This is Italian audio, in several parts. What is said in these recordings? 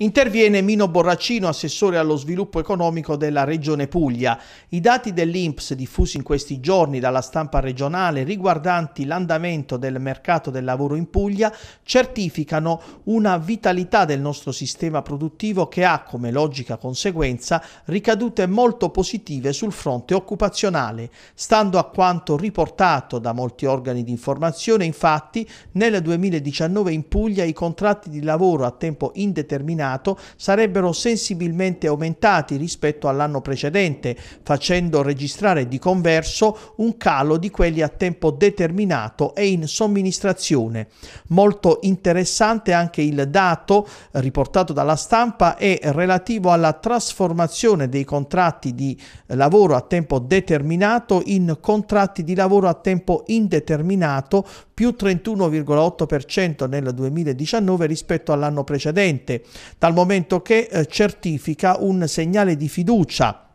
Interviene Mino Borraccino, assessore allo sviluppo economico della Regione Puglia. I dati dell'INPS diffusi in questi giorni dalla stampa regionale riguardanti l'andamento del mercato del lavoro in Puglia certificano una vitalità del nostro sistema produttivo che ha come logica conseguenza ricadute molto positive sul fronte occupazionale. Stando a quanto riportato da molti organi di informazione, infatti, nel 2019 in Puglia i contratti di lavoro a tempo indeterminato Senato sarebbero sensibilmente aumentati rispetto all'anno precedente, facendo registrare di converso un calo di quelli a tempo determinato e in somministrazione. Molto interessante anche il dato riportato dalla stampa è relativo alla trasformazione dei contratti di lavoro a tempo determinato in contratti di lavoro a tempo indeterminato più 31,8% nel 2019 rispetto all'anno precedente, dal momento che eh, certifica un segnale di fiducia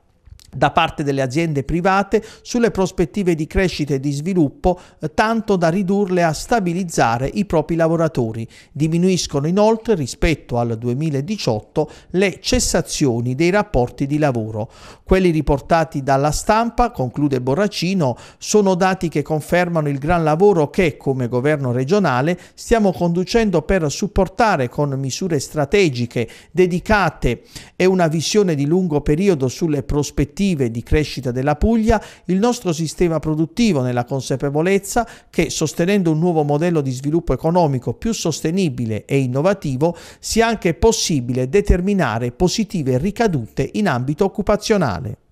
da parte delle aziende private sulle prospettive di crescita e di sviluppo eh, tanto da ridurle a stabilizzare i propri lavoratori. Diminuiscono inoltre rispetto al 2018 le cessazioni dei rapporti di lavoro. Quelli riportati dalla stampa, conclude Borracino, sono dati che confermano il gran lavoro che, come governo regionale, stiamo conducendo per supportare con misure strategiche dedicate e una visione di lungo periodo sulle prospettive prospettive di crescita della Puglia il nostro sistema produttivo nella consapevolezza che sostenendo un nuovo modello di sviluppo economico più sostenibile e innovativo sia anche possibile determinare positive ricadute in ambito occupazionale.